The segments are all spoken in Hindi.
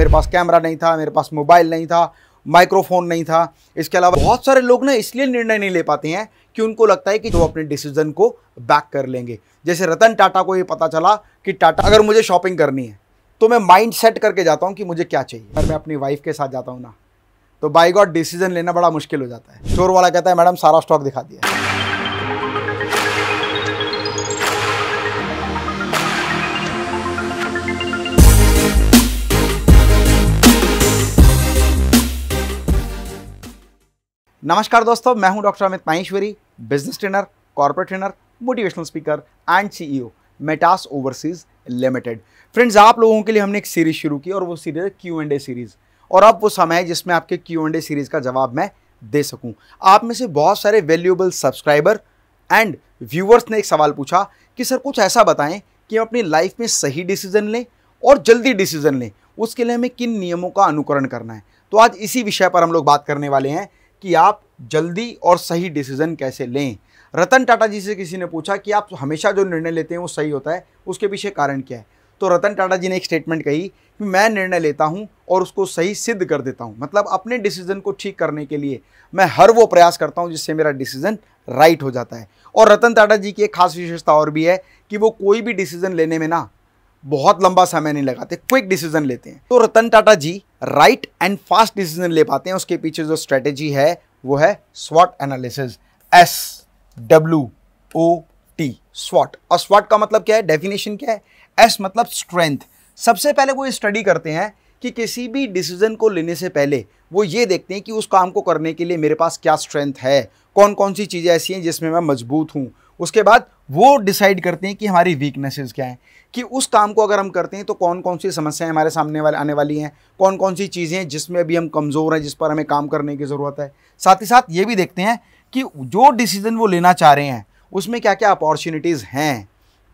मेरे पास कैमरा नहीं था मेरे पास मोबाइल नहीं था माइक्रोफोन नहीं था इसके अलावा बहुत सारे लोग ना इसलिए निर्णय नहीं ले पाते हैं कि उनको लगता है कि वो अपने डिसीजन को बैक कर लेंगे जैसे रतन टाटा को ये पता चला कि टाटा अगर मुझे शॉपिंग करनी है तो मैं माइंड सेट करके जाता हूँ कि मुझे क्या चाहिए अगर मैं अपनी वाइफ के साथ जाता हूँ ना तो बाई गॉड डिसीजन लेना बड़ा मुश्किल हो जाता है चोर वाला कहता है मैडम सारा स्टॉक दिखा दिया नमस्कार दोस्तों मैं हूं doctor Amit Maheshwari business trainer corporate trainer motivational speaker and CEO Metas overseas limited friends आप लोगों के लिए हमने एक सीरीज शुरू की और वो सीरीज है क्यू एंड ए सीरीज और अब वो समय है जिसमें आपके क्यू एंड ए सीरीज का जवाब मैं दे सकूँ आप में से बहुत सारे वैल्यूएबल सब्सक्राइबर एंड व्यूअर्स ने एक सवाल पूछा कि सर कुछ ऐसा बताएं कि हम अपनी लाइफ में सही डिसीजन लें और जल्दी डिसीजन लें उसके लिए हमें किन नियमों का अनुकरण करना है तो आज इसी विषय पर हम लोग बात करने वाले हैं कि आप जल्दी और सही डिसीजन कैसे लें रतन टाटा जी से किसी ने पूछा कि आप हमेशा जो निर्णय लेते हैं वो सही होता है उसके पीछे कारण क्या है तो रतन टाटा जी ने एक स्टेटमेंट कही कि मैं निर्णय लेता हूं और उसको सही सिद्ध कर देता हूं मतलब अपने डिसीजन को ठीक करने के लिए मैं हर वो प्रयास करता हूं जिससे मेरा डिसीजन राइट हो जाता है और रतन टाटा जी की एक खास विशेषता और भी है कि वो कोई भी डिसीजन लेने में ना बहुत लंबा समय नहीं लगाते क्विक डिसीजन लेते हैं तो Ratan Tata ji right and fast decision ले पाते हैं उसके पीछे जो स्ट्रेटेजी है वो है स्वॉट analysis S W O T स्वॉट और स्वॉट का मतलब क्या है डेफिनेशन क्या है एस मतलब स्ट्रेंथ सबसे पहले वो स्टडी करते हैं कि किसी भी डिसीजन को लेने से पहले वो ये देखते हैं कि उस काम को करने के लिए मेरे पास क्या स्ट्रेंथ है कौन कौन सी चीज़ें ऐसी हैं जिसमें मैं मजबूत हूँ उसके बाद वो डिसाइड करते हैं कि हमारी वीकनेसेस क्या हैं कि उस काम को अगर हम करते हैं तो कौन कौन सी समस्याएं हमारे सामने वाले आने वाली हैं कौन कौन सी चीज़ें हैं जिसमें अभी हम कमज़ोर हैं जिस पर हमें काम करने की ज़रूरत है साथ ही साथ ये भी देखते हैं कि जो डिसीज़न वो लेना चाह रहे हैं उसमें क्या क्या अपॉर्चुनिटीज़ हैं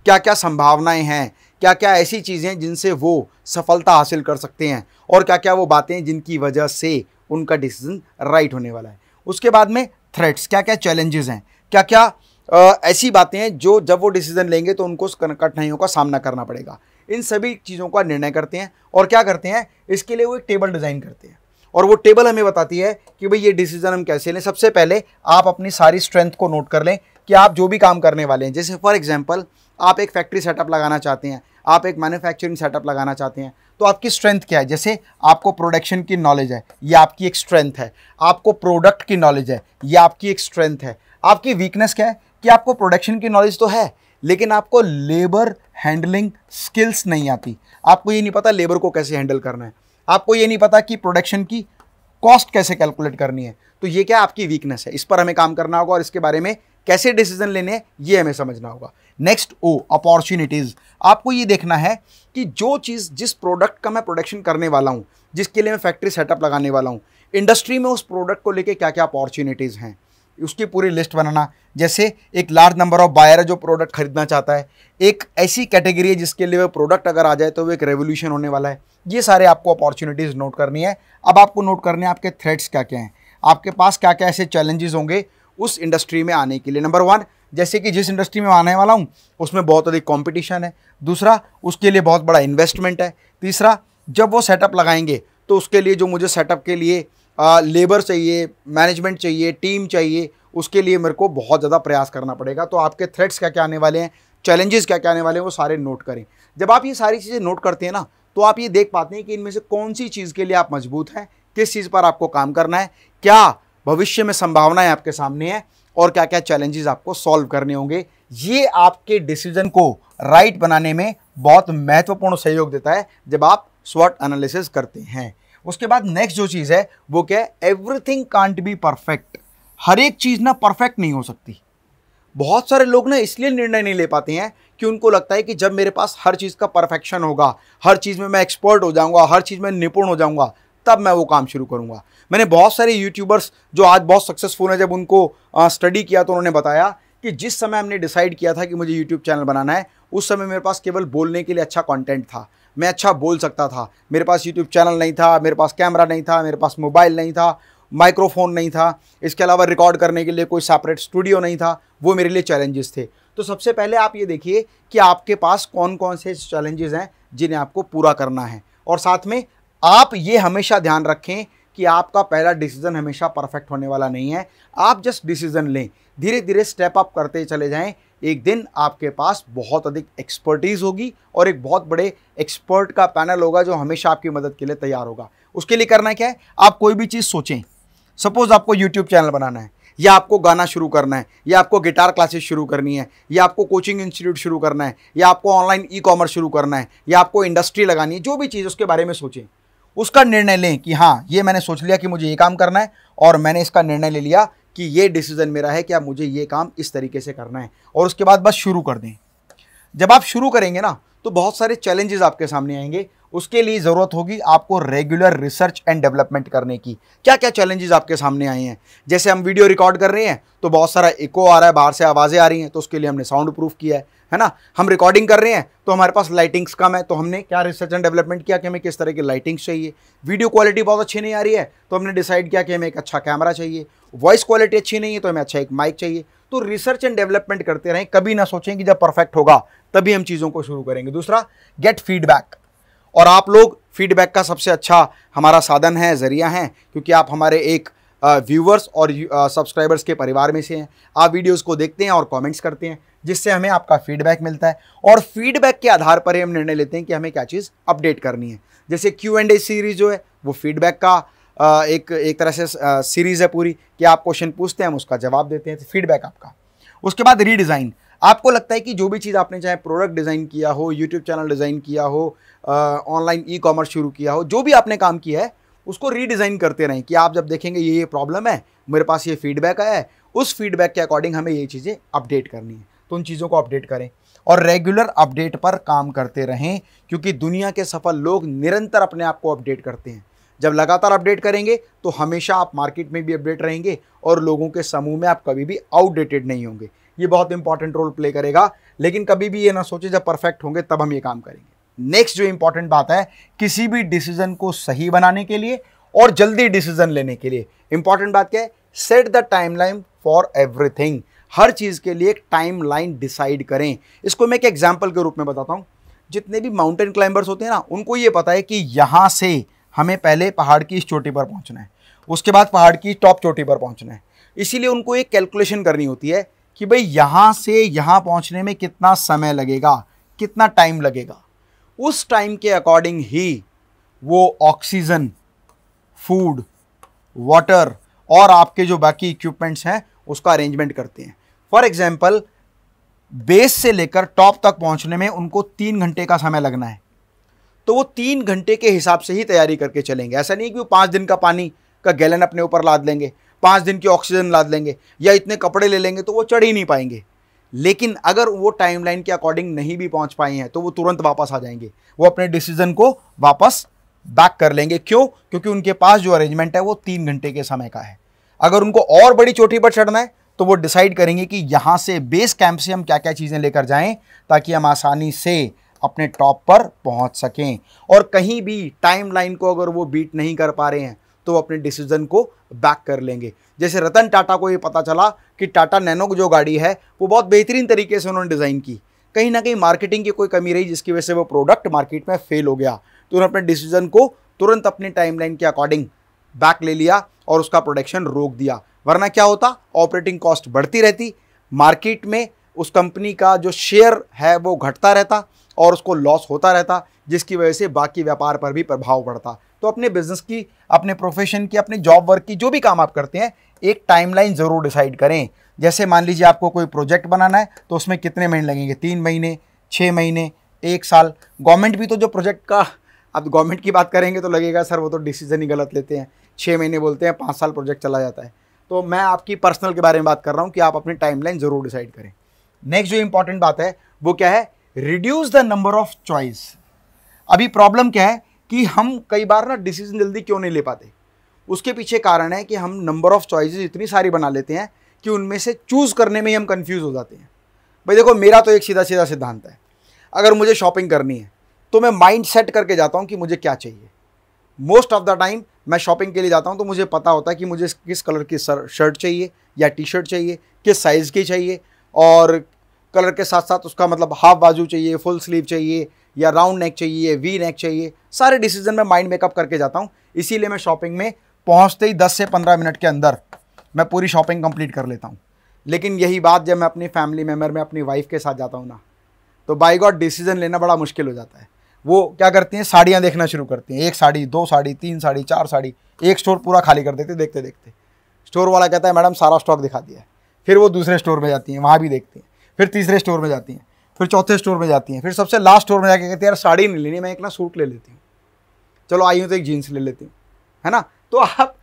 क्या क्या संभावनाएँ हैं क्या क्या ऐसी चीज़ें जिनसे वो सफलता हासिल कर सकते हैं और क्या क्या वो बातें जिनकी वजह से उनका डिसीजन राइट होने वाला है उसके बाद में थ्रेट्स क्या क्या चैलेंजेस हैं क्या क्या ऐसी बातें हैं जो जब वो डिसीजन लेंगे तो उनको कठिनाइयों का सामना करना पड़ेगा इन सभी चीज़ों का निर्णय करते हैं और क्या करते हैं इसके लिए वो एक टेबल डिज़ाइन करते हैं और वो टेबल हमें बताती है कि भाई ये डिसीजन हम कैसे लें सबसे पहले आप अपनी सारी स्ट्रेंथ को नोट कर लें कि आप जो भी काम करने वाले हैं जैसे फॉर एग्जाम्पल आप एक फैक्ट्री सेटअप लगाना चाहते हैं आप एक मैन्युफैक्चरिंग सेटअप लगाना चाहते हैं तो आपकी स्ट्रेंथ क्या है जैसे आपको प्रोडक्शन की नॉलेज है ये आपकी एक स्ट्रेंथ है आपको प्रोडक्ट की नॉलेज है ये आपकी एक स्ट्रेंथ है आपकी वीकनेस क्या है कि आपको प्रोडक्शन की नॉलेज तो है लेकिन आपको लेबर हैंडलिंग स्किल्स नहीं आती आपको ये नहीं पता लेबर को कैसे हैंडल करना है आपको ये नहीं पता कि प्रोडक्शन की कॉस्ट कैसे कैलकुलेट करनी है तो ये क्या आपकी वीकनेस है इस पर हमें काम करना होगा और इसके बारे में कैसे डिसीजन लेने हैं ये हमें समझना होगा नेक्स्ट ओ अपॉर्चुनिटीज़ आपको ये देखना है कि जो चीज़ जिस प्रोडक्ट का मैं प्रोडक्शन करने वाला हूँ जिसके लिए मैं फैक्ट्री सेटअप लगाने वाला हूँ इंडस्ट्री में उस प्रोडक्ट को लेके क्या क्या अपॉर्चुनिटीज़ हैं उसकी पूरी लिस्ट बनाना जैसे एक लार्ज नंबर ऑफ बायर है जो प्रोडक्ट खरीदना चाहता है एक ऐसी कैटेगरी है जिसके लिए वो प्रोडक्ट अगर आ जाए तो वो एक रेवोल्यूशन होने वाला है ये सारे आपको अपॉर्चुनिटीज़ नोट करनी है अब आपको नोट करने हैं आपके थ्रेड्स क्या क्या हैं आपके पास क्या क्या ऐसे चैलेंजेस होंगे उस इंडस्ट्री में आने के लिए नंबर वन जैसे कि जिस इंडस्ट्री में आने वाला हूँ उसमें बहुत अधिक कॉम्पिटिशन है दूसरा उसके लिए बहुत बड़ा इन्वेस्टमेंट है तीसरा जब वो सेटअप लगाएंगे तो उसके लिए जो मुझे सेटअप के लिए लेबर चाहिए मैनेजमेंट चाहिए टीम चाहिए उसके लिए मेरे को बहुत ज़्यादा प्रयास करना पड़ेगा तो आपके थ्रेट्स क्या क्या आने वाले हैं चैलेंजेस क्या क्या आने वाले हैं वो सारे नोट करें जब आप ये सारी चीज़ें नोट करते हैं ना तो आप ये देख पाते हैं कि इनमें से कौन सी चीज़ के लिए आप मजबूत हैं किस चीज़ पर आपको काम करना है क्या भविष्य में संभावनाएं आपके सामने हैं और क्या क्या चैलेंजेस आपको सॉल्व करने होंगे ये आपके डिसीजन को राइट बनाने में बहुत महत्वपूर्ण सहयोग देता है जब आप स्वट एनालिसिस करते हैं उसके बाद नेक्स्ट जो चीज़ है वो क्या है एवरीथिंग कांट बी परफेक्ट हर एक चीज़ ना परफेक्ट नहीं हो सकती बहुत सारे लोग ना इसलिए निर्णय नहीं ले पाते हैं कि उनको लगता है कि जब मेरे पास हर चीज़ का परफेक्शन होगा हर चीज़ में मैं एक्सपर्ट हो जाऊंगा हर चीज़ में निपुण हो जाऊंगा तब मैं वो काम शुरू करूंगा मैंने बहुत सारे यूट्यूबर्स जो आज बहुत सक्सेसफुल हैं जब उनको स्टडी किया तो उन्होंने बताया कि जिस समय हमने डिसाइड किया था कि मुझे यूट्यूब चैनल बनाना है उस समय मेरे पास केवल बोलने के लिए अच्छा कॉन्टेंट था मैं अच्छा बोल सकता था मेरे पास यूट्यूब चैनल नहीं था मेरे पास कैमरा नहीं था मेरे पास मोबाइल नहीं था माइक्रोफोन नहीं था इसके अलावा रिकॉर्ड करने के लिए कोई सेपरेट स्टूडियो नहीं था वो मेरे लिए चैलेंजेस थे तो सबसे पहले आप ये देखिए कि आपके पास कौन कौन से चैलेंजेस हैं जिन्हें आपको पूरा करना है और साथ में आप ये हमेशा ध्यान रखें कि आपका पहला डिसीज़न हमेशा परफेक्ट होने वाला नहीं है आप जस्ट डिसीज़न लें धीरे धीरे स्टेप अप करते चले जाएं एक दिन आपके पास बहुत अधिक एक्सपर्टीज़ होगी और एक बहुत बड़े एक्सपर्ट का पैनल होगा जो हमेशा आपकी मदद के लिए तैयार होगा उसके लिए करना क्या है आप कोई भी चीज़ सोचें सपोज़ आपको यूट्यूब चैनल बनाना है या आपको गाना शुरू करना है या आपको गिटार क्लासेस शुरू करनी है या आपको कोचिंग इंस्टीट्यूट शुरू करना है या आपको ऑनलाइन ई कॉमर्स शुरू करना है या आपको इंडस्ट्री लगानी है जो भी चीज़ उसके बारे में सोचें उसका निर्णय लें कि हाँ ये मैंने सोच लिया कि मुझे ये काम करना है और मैंने इसका निर्णय ले लिया कि ये डिसीज़न मेरा है कि आप मुझे ये काम इस तरीके से करना है और उसके बाद बस शुरू कर दें जब आप शुरू करेंगे ना तो बहुत सारे चैलेंजेस आपके सामने आएंगे उसके लिए ज़रूरत होगी आपको रेगुलर रिसर्च एंड डेवलपमेंट करने की क्या क्या चैलेंजेस आपके सामने आए हैं जैसे हम वीडियो रिकॉर्ड कर रहे हैं तो बहुत सारा इको आ रहा है बाहर से आवाज़ें आ रही हैं तो उसके लिए हमने साउंड प्रूफ किया है है ना हम रिकॉर्डिंग कर रहे हैं तो हमारे पास लाइटिंग्स कम है तो हमने क्या रिसर्च एंड डेवलपमेंट किया कि हमें किस तरह की लाइटिंग्स चाहिए वीडियो क्वालिटी बहुत अच्छी नहीं आ रही है तो हमने डिसाइड किया कि हमें एक अच्छा कैमरा चाहिए वॉइस क्वालिटी अच्छी नहीं है तो हमें अच्छा एक माइक चाहिए तो रिसर्च एंड डेवलपमेंट करते रहें कभी ना सोचें कि जब परफेक्ट होगा तभी हम चीज़ों को शुरू करेंगे दूसरा गेट फीडबैक और आप लोग फीडबैक का सबसे अच्छा हमारा साधन है ज़रिया है क्योंकि आप हमारे एक व्यूवर्स और सब्सक्राइबर्स के परिवार में से हैं आप वीडियोस को देखते हैं और कमेंट्स करते हैं जिससे हमें आपका फीडबैक मिलता है और फीडबैक के आधार पर हम निर्णय लेते हैं कि हमें क्या चीज़ अपडेट करनी है जैसे क्यू एंड ए सीरीज जो है वो फीडबैक का एक एक तरह से सीरीज़ है पूरी कि आप क्वेश्चन पूछते हैं हम उसका जवाब देते हैं तो फीडबैक आपका उसके बाद रीडिज़ाइन आपको लगता है कि जो भी चीज़ आपने चाहे प्रोडक्ट डिज़ाइन किया हो यूट्यूब चैनल डिज़ाइन किया हो ऑनलाइन ई कॉमर्स शुरू किया हो जो भी आपने काम किया है उसको रीडिज़ाइन करते रहें कि आप जब देखेंगे ये ये प्रॉब्लम है मेरे पास ये फीडबैक आया है उस फीडबैक के अकॉर्डिंग हमें ये चीज़ें अपडेट करनी है तो उन चीज़ों को अपडेट करें और रेगुलर अपडेट पर काम करते रहें क्योंकि दुनिया के सफल लोग निरंतर अपने आप को अपडेट करते हैं जब लगातार अपडेट करेंगे तो हमेशा आप मार्केट में भी अपडेट रहेंगे और लोगों के समूह में आप कभी भी आउटडेटेड नहीं होंगे ये बहुत इंपॉर्टेंट रोल प्ले करेगा लेकिन कभी भी ये ना सोचे जब परफेक्ट होंगे तब हम ये काम करेंगे नेक्स्ट जो इंपॉर्टेंट बात है किसी भी डिसीजन को सही बनाने के लिए और जल्दी डिसीजन लेने के लिए इंपॉर्टेंट बात क्या है set the line for everything हर चीज़ के लिए एक टाइम लाइन डिसाइड करें इसको मैं एक एग्जाम्पल के रूप में बताता हूँ जितने भी माउंटेन क्लाइंबर्स होते हैं ना उनको ये पता है कि यहाँ से हमें पहले पहाड़ की इस चोटी पर पहुँचना है उसके बाद पहाड़ की टॉप चोटी पर पहुँचना है इसीलिए उनको एक कैलकुलेशन करनी होती है कि भाई यहाँ से यहाँ पहुँचने में कितना समय लगेगा कितना टाइम लगेगा उस टाइम के अकॉर्डिंग ही वो ऑक्सीजन फूड वाटर और आपके जो बाकी इक्विपमेंट्स हैं उसका अरेंजमेंट करते हैं फॉर एग्जाम्पल बेस से लेकर टॉप तक पहुंचने में उनको तीन घंटे का समय लगना है तो वो तीन घंटे के हिसाब से ही तैयारी करके चलेंगे ऐसा नहीं कि वो पाँच दिन का पानी का गैलन अपने ऊपर लाद लेंगे पाँच दिन की ऑक्सीजन लाद लेंगे या इतने कपड़े ले लेंगे तो वो चढ़ ही नहीं पाएंगे लेकिन अगर वो टाइमलाइन के अकॉर्डिंग नहीं भी पहुंच पाए हैं तो वो तुरंत वापस आ जाएंगे वो अपने डिसीजन को वापस बैक कर लेंगे क्यों क्योंकि उनके पास जो अरेंजमेंट है वो तीन घंटे के समय का है अगर उनको और बड़ी चोटी पर चढ़ना है तो वो डिसाइड करेंगे कि यहाँ से बेस कैंप से हम क्या क्या चीज़ें लेकर जाएं ताकि हम आसानी से अपने टॉप पर पहुंच सकें और कहीं भी टाइम लाइन को अगर वो बीट नहीं कर पा रहे हैं तो वो अपने डिसीजन को बैक कर लेंगे जैसे रतन टाटा को ये पता चला कि टाटा नैनो जो गाड़ी है वो बहुत बेहतरीन तरीके से उन्होंने डिज़ाइन की कहीं ना कहीं मार्केटिंग की कोई कमी रही जिसकी वजह से वो प्रोडक्ट मार्केट में फेल हो गया तो उन्होंने अपने डिसीजन को तुरंत अपने टाइमलाइन के अकॉर्डिंग बैक ले लिया और उसका प्रोडक्शन रोक दिया वरना क्या होता ऑपरेटिंग कॉस्ट बढ़ती रहती मार्केट में उस कंपनी का जो शेयर है वो घटता रहता और उसको लॉस होता रहता जिसकी वजह से बाकी व्यापार पर भी प्रभाव पड़ता तो अपने बिजनेस की अपने प्रोफेशन की अपने जॉब वर्क की जो भी काम आप करते हैं एक टाइमलाइन ज़रूर डिसाइड करें जैसे मान लीजिए आपको कोई प्रोजेक्ट बनाना है तो उसमें कितने महीने लगेंगे तीन महीने छः महीने एक साल गवर्नमेंट भी तो जो प्रोजेक्ट का आप गवर्नमेंट की बात करेंगे तो लगेगा सर वो तो डिसीजन ही गलत लेते हैं छः महीने बोलते हैं पाँच साल प्रोजेक्ट चला जाता है तो मैं आपकी पर्सनल के बारे में बात कर रहा हूँ कि आप अपनी टाइमलाइन ज़रूर डिसाइड करें नेक्स्ट जो इंपॉर्टेंट बात है वो क्या है reduce the number of choice अभी प्रॉब्लम क्या है कि हम कई बार ना डिसीजन जल्दी क्यों नहीं ले पाते उसके पीछे कारण है कि हम नंबर ऑफ चॉइसेस इतनी सारी बना लेते हैं कि उनमें से चूज़ करने में ही हम कंफ्यूज हो जाते हैं भाई देखो मेरा तो एक सीधा सीधा सिद्धांत है अगर मुझे शॉपिंग करनी है तो मैं माइंड सेट करके जाता हूँ कि मुझे क्या चाहिए मोस्ट ऑफ द टाइम मैं शॉपिंग के लिए जाता हूँ तो मुझे पता होता है कि मुझे किस कलर की शर्ट चाहिए या टी शर्ट चाहिए किस साइज़ की चाहिए और कलर के साथ साथ उसका मतलब हाफ बाजू चाहिए फुल स्लीव चाहिए या राउंड नेक चाहिए वी नेक चाहिए सारे डिसीजन मैं माइंड मेकअप करके जाता हूँ इसीलिए मैं शॉपिंग में पहुँचते ही दस से पंद्रह मिनट के अंदर मैं पूरी शॉपिंग कंप्लीट कर लेता हूँ लेकिन यही बात जब मैं अपनी फैमिली मेम्बर में अपनी वाइफ के साथ जाता हूँ ना तो बाई गॉड डिसीजन लेना बड़ा मुश्किल हो जाता है वो क्या करती हैं साड़ियाँ देखना शुरू करती हैं एक साड़ी दो साड़ी तीन साड़ी चार साड़ी एक स्टोर पूरा खाली कर देते देखते देखते स्टोर वाला कहता है मैडम सारा स्टॉक दिखा दिया फिर वो दूसरे स्टोर में जाती हैं वहाँ भी देखती हैं फिर तीसरे स्टोर में जाती हैं फिर चौथे स्टोर में जाती हैं फिर सबसे लास्ट स्टोर में जाके कहती है यार साड़ी नहीं लेनी मैं एक ना सूट ले लेती हूँ चलो आई हूँ तो एक जीन्स ले लेती हूँ है ना तो आप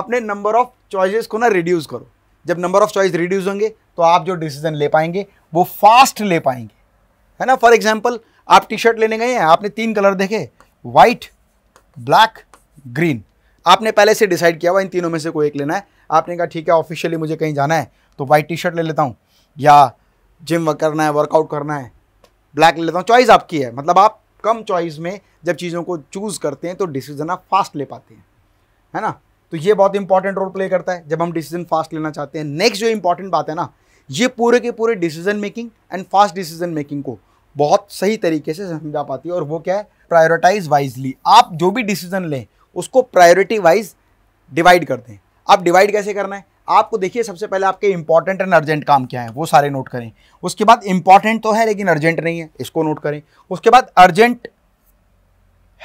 अपने नंबर ऑफ चॉइसेस को ना रिड्यूस करो जब नंबर ऑफ चॉइस रिड्यूस होंगे तो आप जो डिसीजन ले पाएंगे वो फास्ट ले पाएंगे है ना फॉर एग्जाम्पल आप टी शर्ट लेने गए हैं आपने तीन कलर देखे वाइट ब्लैक ग्रीन आपने पहले से डिसाइड किया हुआ इन तीनों में से कोई एक लेना है आपने कहा ठीक है ऑफिशियली मुझे कहीं जाना है तो वाइट टी शर्ट ले लेता हूँ या जिम करना है वर्कआउट करना है ब्लैक ले लेता हूँ चॉइस आपकी है मतलब आप कम चॉइस में जब चीज़ों को चूज़ करते हैं तो डिसीजन आप फास्ट ले पाते हैं है ना तो ये बहुत इंपॉर्टेंट रोल प्ले करता है जब हम डिसीजन फास्ट लेना चाहते हैं नेक्स्ट जो इंपॉर्टेंट बात है ना ये पूरे के पूरे decision making and fast decision making को बहुत सही तरीके से समझा पाती है और वो क्या है प्रायोरिटाइज वाइजली आप जो भी डिसीजन लें उसको प्रायोरिटी वाइज डिवाइड कर दें आप डिवाइड कैसे करना है आपको देखिए सबसे पहले आपके इंपॉर्टेंट एंड अर्जेंट काम क्या है वो सारे नोट करें उसके बाद इंपॉर्टेंट तो है लेकिन अर्जेंट नहीं है इसको नोट करें उसके बाद अर्जेंट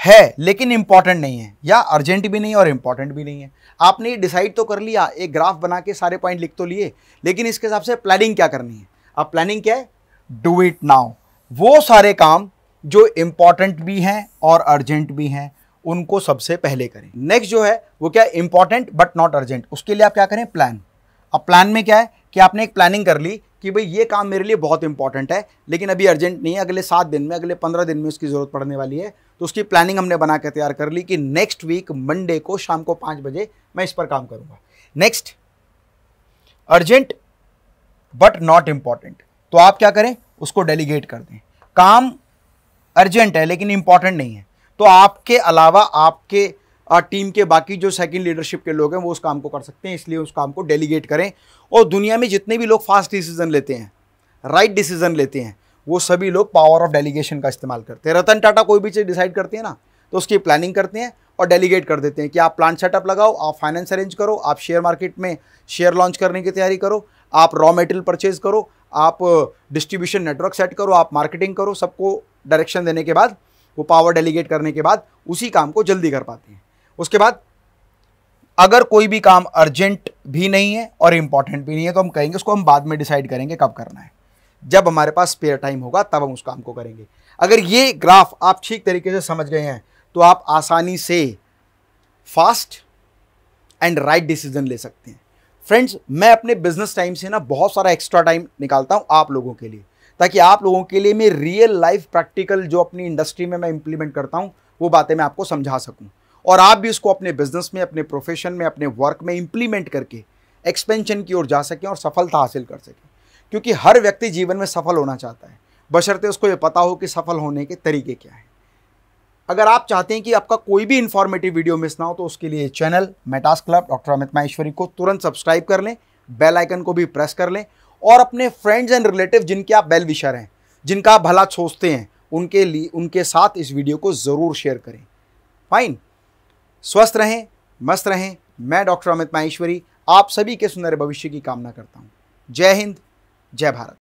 है लेकिन इंपॉर्टेंट नहीं है या अर्जेंट भी नहीं और इम्पॉर्टेंट भी नहीं है आपने ये डिसाइड तो कर लिया एक ग्राफ बना के सारे पॉइंट लिख तो लिए लेकिन इसके हिसाब से प्लानिंग क्या करनी है अब प्लानिंग क्या है डू इट नाउ वो सारे काम जो इम्पॉर्टेंट भी हैं और अर्जेंट भी हैं उनको सबसे पहले करें नेक्स्ट जो है वो क्या है इंपॉर्टेंट बट नॉट अर्जेंट उसके लिए आप क्या करें प्लान अब प्लान में क्या है कि आपने एक प्लानिंग कर ली कि भाई ये काम मेरे लिए बहुत इंपॉर्टेंट है लेकिन अभी अर्जेंट नहीं है अगले सात दिन में अगले पंद्रह दिन में उसकी ज़रूरत पड़ने वाली है तो उसकी प्लानिंग हमने बना के तैयार कर ली कि नेक्स्ट वीक मंडे को शाम को पाँच बजे मैं इस पर काम करूँगा next urgent but not important तो आप क्या करें उसको डेलीगेट कर दें काम अर्जेंट है लेकिन इंपॉर्टेंट नहीं है तो आपके अलावा आपके टीम के बाकी जो सेकंड लीडरशिप के लोग हैं वो उस काम को कर सकते हैं इसलिए उस काम को डेलीगेट करें और दुनिया में जितने भी लोग फास्ट डिसीजन लेते हैं राइट डिसीजन लेते हैं वो सभी लोग पावर ऑफ डेलीगेशन का इस्तेमाल करते हैं रतन टाटा कोई भी चीज़ डिसाइड करते हैं ना तो उसकी प्लानिंग करते हैं और डेलीगेट कर देते हैं कि आप प्लान सेटअप लगाओ आप फाइनेंस अरेंज करो आप शेयर मार्केट में शेयर लॉन्च करने की तैयारी करो आप रॉ मेटेरियल परचेज करो आप डिस्ट्रीब्यूशन नेटवर्क सेट करो आप मार्केटिंग करो सबको डायरेक्शन देने के बाद वो पावर डेलीगेट करने के बाद उसी काम को जल्दी कर पाते हैं उसके बाद अगर कोई भी काम अर्जेंट भी नहीं है और इम्पॉर्टेंट भी नहीं है तो हम कहेंगे उसको हम बाद में डिसाइड करेंगे कब करना है जब हमारे पास स्पेयर टाइम होगा तब हम उस काम को करेंगे अगर ये ग्राफ आप ठीक तरीके से समझ गए हैं तो आप आसानी से फास्ट एंड राइट डिसीजन ले सकते हैं फ्रेंड्स मैं अपने बिजनेस टाइम से ना बहुत सारा एक्स्ट्रा टाइम निकालता हूँ आप लोगों के लिए ताकि आप लोगों के लिए मैं रियल लाइफ प्रैक्टिकल जो अपनी इंडस्ट्री में मैं इंप्लीमेंट करता हूँ वो बातें मैं आपको समझा सकूँ और आप भी उसको अपने बिजनेस में अपने प्रोफेशन में अपने वर्क में इम्प्लीमेंट करके एक्सपेंशन की ओर जा सकें और सफलता हासिल कर सकें क्योंकि हर व्यक्ति जीवन में सफल होना चाहता है बशर्ते उसको ये पता हो कि सफल होने के तरीके क्या हैं अगर आप चाहते हैं कि आपका कोई भी इन्फॉर्मेटिव वीडियो मिस ना हो तो उसके लिए channel Metas club doctor Amit Maheshwari को तुरंत सब्सक्राइब कर लें बेल आइकन को भी प्रेस कर लें और अपने फ्रेंड्स एंड रिलेटिव जिनके आप वेल विशर हैं जिनका आप भला सोचते हैं उनके लिए उनके साथ इस वीडियो को ज़रूर शेयर करें फाइन स्वस्थ रहें मस्त रहें मैं डॉक्टर अमित माहेश्वरी आप सभी के सुंदर भविष्य की कामना करता हूँ जय हिंद जय भारत